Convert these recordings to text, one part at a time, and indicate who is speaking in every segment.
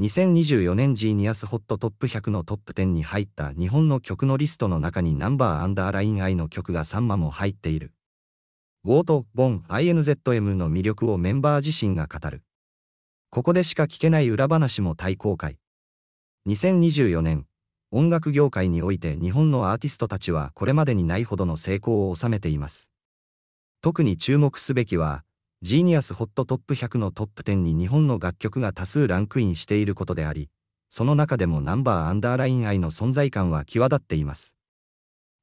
Speaker 1: 2024年ジーニアスホットトップ100のトップ10に入った日本の曲のリストの中にナンバーアンダーライン I の曲が3万も入っている。ウォート・ボン・ INZM の魅力をメンバー自身が語る。ここでしか聞けない裏話も大公開。2024年、音楽業界において日本のアーティストたちはこれまでにないほどの成功を収めています。特に注目すべきは、ジーニアスホットトップ100のトップ10に日本の楽曲が多数ランクインしていることであり、その中でもナンバーアンダーライン愛の存在感は際立っています。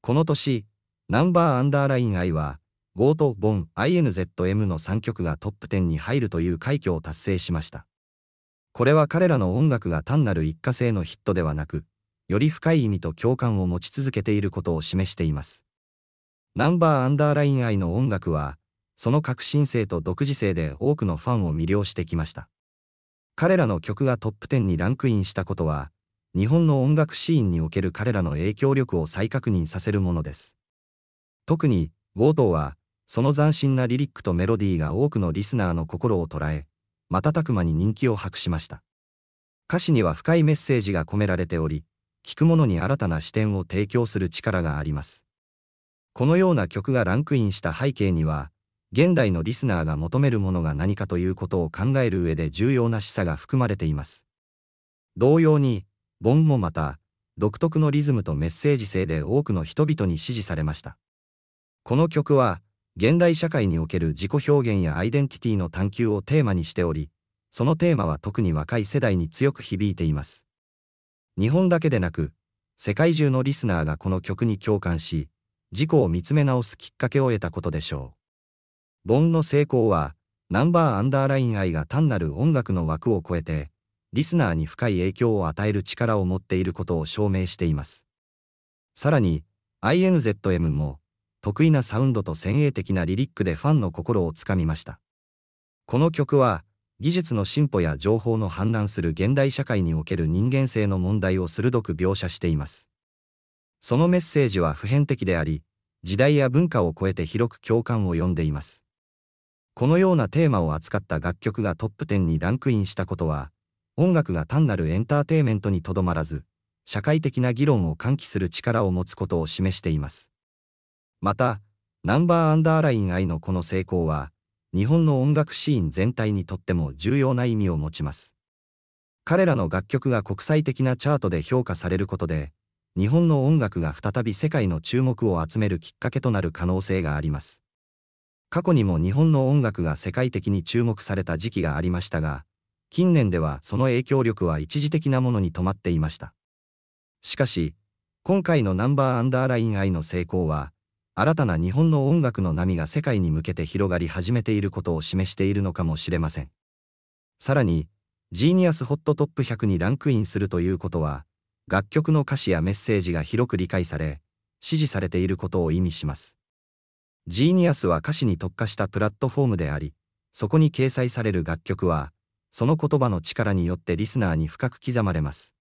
Speaker 1: この年、ナンバーアンダーライン愛は、ゴート・ボン、INZM の3曲がトップ10に入るという快挙を達成しました。これは彼らの音楽が単なる一過性のヒットではなく、より深い意味と共感を持ち続けていることを示しています。ナンバーアンダーライン愛の音楽は、その革新性と独自性で多くのファンを魅了してきました。彼らの曲がトップ10にランクインしたことは、日本の音楽シーンにおける彼らの影響力を再確認させるものです。特に、ゴートは、その斬新なリリックとメロディーが多くのリスナーの心を捉え、瞬く間に人気を博しました。歌詞には深いメッセージが込められており、聴く者に新たな視点を提供する力があります。このような曲がランクインした背景には、現代のリスナーが求めるものが何かということを考える上で重要な示唆が含まれています。同様に、盆もまた、独特のリズムとメッセージ性で多くの人々に支持されました。この曲は、現代社会における自己表現やアイデンティティの探求をテーマにしており、そのテーマは特に若い世代に強く響いています。日本だけでなく、世界中のリスナーがこの曲に共感し、自己を見つめ直すきっかけを得たことでしょう。ンの成功は、ナンバーアンダーライン愛が単なる音楽の枠を超えて、リスナーに深い影響を与える力を持っていることを証明しています。さらに、INZM も、得意なサウンドと先鋭的なリリックでファンの心をつかみました。この曲は、技術の進歩や情報の氾濫する現代社会における人間性の問題を鋭く描写しています。そのメッセージは普遍的であり、時代や文化を超えて広く共感を呼んでいます。このようなテーマを扱った楽曲がトップ10にランクインしたことは、音楽が単なるエンターテイメントにとどまらず、社会的な議論を喚起する力を持つことを示しています。また、ナンバーアンダーライン愛のこの成功は、日本の音楽シーン全体にとっても重要な意味を持ちます。彼らの楽曲が国際的なチャートで評価されることで、日本の音楽が再び世界の注目を集めるきっかけとなる可能性があります。過去にも日本の音楽が世界的に注目された時期がありましたが、近年ではその影響力は一時的なものに止まっていました。しかし、今回のナンバーアンダーライン愛の成功は、新たな日本の音楽の波が世界に向けて広がり始めていることを示しているのかもしれません。さらに、ジーニアスホットトップ100にランクインするということは、楽曲の歌詞やメッセージが広く理解され、支持されていることを意味します。ジーニアスは歌詞に特化したプラットフォームであり、そこに掲載される楽曲は、その言葉の力によってリスナーに深く刻まれます。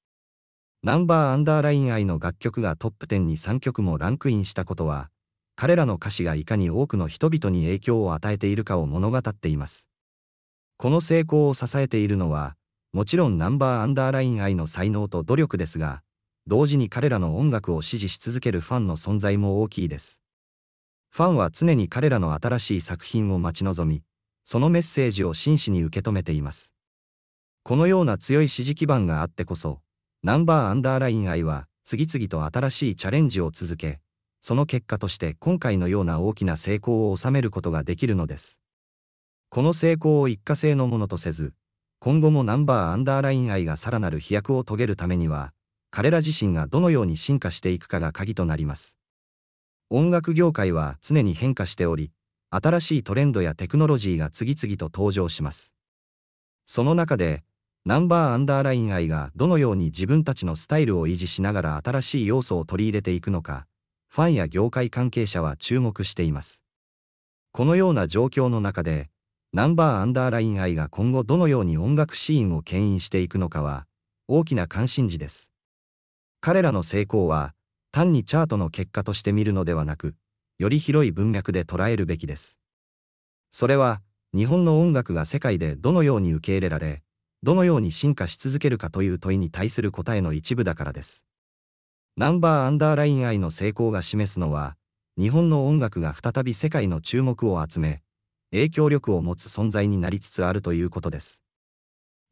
Speaker 1: ナンバーアンダーライン愛の楽曲がトップ10に3曲もランクインしたことは、彼らの歌詞がいかに多くの人々に影響を与えているかを物語っています。この成功を支えているのは、もちろんナンバーアンダーライン愛の才能と努力ですが、同時に彼らの音楽を支持し続けるファンの存在も大きいです。ファンは常に彼らの新しい作品を待ち望み、そのメッセージを真摯に受け止めています。このような強い支持基盤があってこそ、ナンバーアンダーライン愛は次々と新しいチャレンジを続け、その結果として今回のような大きな成功を収めることができるのです。この成功を一過性のものとせず、今後もナンバーアンダーライン愛がさらなる飛躍を遂げるためには、彼ら自身がどのように進化していくかが鍵となります。音楽業界は常に変化しており、新しいトレンドやテクノロジーが次々と登場します。その中で、ナンバーアンダーライン愛がどのように自分たちのスタイルを維持しながら新しい要素を取り入れていくのか、ファンや業界関係者は注目しています。このような状況の中で、ナンバーアンダーライン愛が今後どのように音楽シーンを牽引していくのかは、大きな関心事です。彼らの成功は、単にチャートの結果として見るのではなく、より広い文脈で捉えるべきです。それは、日本の音楽が世界でどのように受け入れられ、どのように進化し続けるかという問いに対する答えの一部だからです。ナンバーアンダーライン愛の成功が示すのは、日本の音楽が再び世界の注目を集め、影響力を持つ存在になりつつあるということです。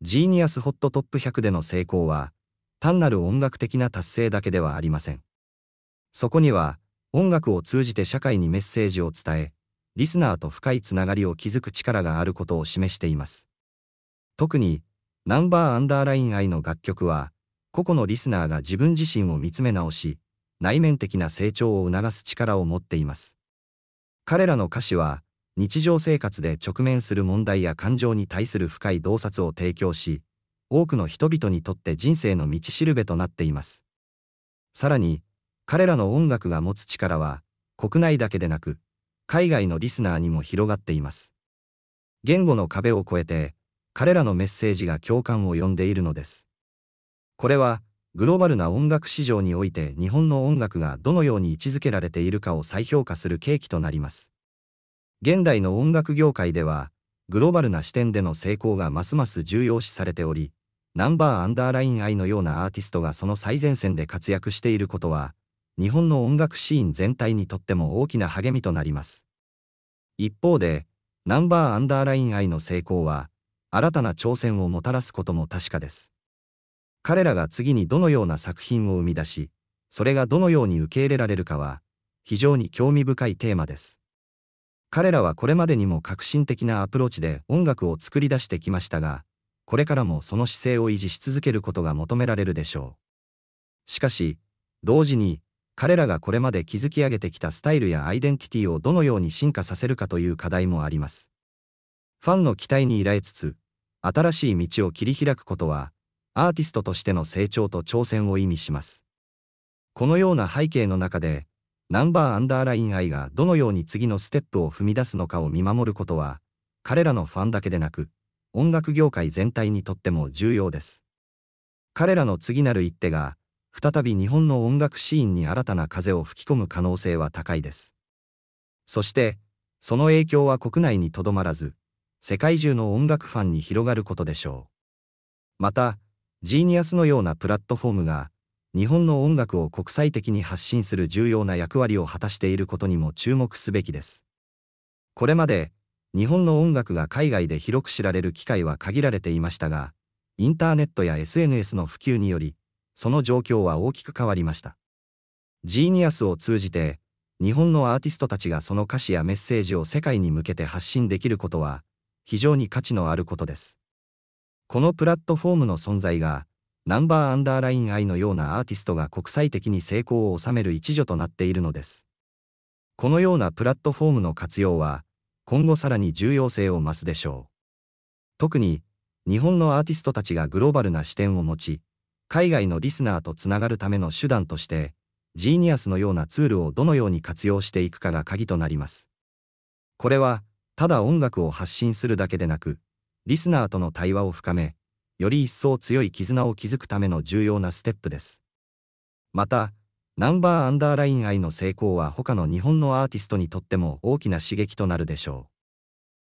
Speaker 1: ジーニアスホットトップ100での成功は、単なる音楽的な達成だけではありません。そこには、音楽を通じて社会にメッセージを伝え、リスナーと深いつながりを築く力があることを示しています。特に、ナンバーアンダーライン愛の楽曲は、個々のリスナーが自分自身を見つめ直し、内面的な成長を促す力を持っています。彼らの歌詞は、日常生活で直面する問題や感情に対する深い洞察を提供し、多くの人々にとって人生の道しるべとなっています。さらに、彼らの音楽が持つ力は、国内だけでなく、海外のリスナーにも広がっています。言語の壁を越えて、彼らのメッセージが共感を呼んでいるのです。これは、グローバルな音楽市場において日本の音楽がどのように位置づけられているかを再評価する契機となります。現代の音楽業界では、グローバルな視点での成功がますます重要視されており、ナンバーアンダーライン I のようなアーティストがその最前線で活躍していることは、日本の音楽シーン全体にとっても大きな励みとなります。一方で、ナンバーアンダーライン愛の成功は、新たな挑戦をもたらすことも確かです。彼らが次にどのような作品を生み出し、それがどのように受け入れられるかは、非常に興味深いテーマです。彼らはこれまでにも革新的なアプローチで音楽を作り出してきましたが、これからもその姿勢を維持し続けることが求められるでしょう。しかし、同時に、彼らがこれまで築き上げてきたスタイルやアイデンティティをどのように進化させるかという課題もあります。ファンの期待に依頼つつ、新しい道を切り開くことは、アーティストとしての成長と挑戦を意味します。このような背景の中で、ナンバーアンダーライン愛がどのように次のステップを踏み出すのかを見守ることは、彼らのファンだけでなく、音楽業界全体にとっても重要です。彼らの次なる一手が、再び日本の音楽シーンに新たな風を吹き込む可能性は高いです。そして、その影響は国内にとどまらず、世界中の音楽ファンに広がることでしょう。また、ジーニアスのようなプラットフォームが、日本の音楽を国際的に発信する重要な役割を果たしていることにも注目すべきです。これまで、日本の音楽が海外で広く知られる機会は限られていましたが、インターネットや SNS の普及により、その状況は大きく変わりました。ジーニアスを通じて、日本のアーティストたちがその歌詞やメッセージを世界に向けて発信できることは、非常に価値のあることです。このプラットフォームの存在が、ナンバーアンダーライン愛のようなアーティストが国際的に成功を収める一助となっているのです。このようなプラットフォームの活用は、今後さらに重要性を増すでしょう。特に、日本のアーティストたちがグローバルな視点を持ち、海外のリスナーとつながるための手段として、ジーニアスのようなツールをどのように活用していくかが鍵となります。これは、ただ音楽を発信するだけでなく、リスナーとの対話を深め、より一層強い絆を築くための重要なステップです。また、ナンバーアンダーライン愛の成功は他の日本のアーティストにとっても大きな刺激となるでしょう。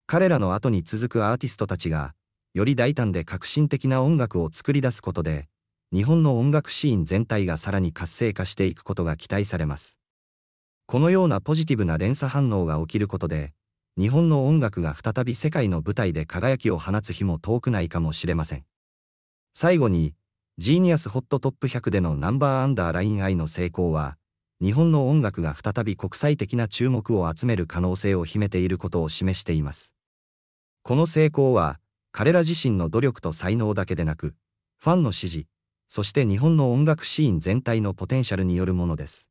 Speaker 1: 彼らの後に続くアーティストたちが、より大胆で革新的な音楽を作り出すことで、日本の音楽シーン全体がさらに活性化していくことが期待されます。このようなポジティブな連鎖反応が起きることで、日本の音楽が再び世界の舞台で輝きを放つ日も遠くないかもしれません。最後に、ジーニアスホットトップ100でのナンバーアンダーラインイの成功は、日本の音楽が再び国際的な注目を集める可能性を秘めていることを示しています。この成功は、彼ら自身の努力と才能だけでなく、ファンの支持、そして日本の音楽シーン全体のポテンシャルによるものです。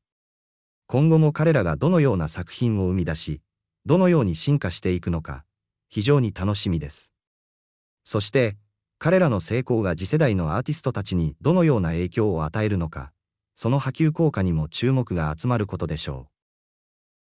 Speaker 1: 今後も彼らがどのような作品を生み出し、どのように進化していくのか、非常に楽しみです。そして、彼らの成功が次世代のアーティストたちにどのような影響を与えるのか、その波及効果にも注目が集まることでしょう。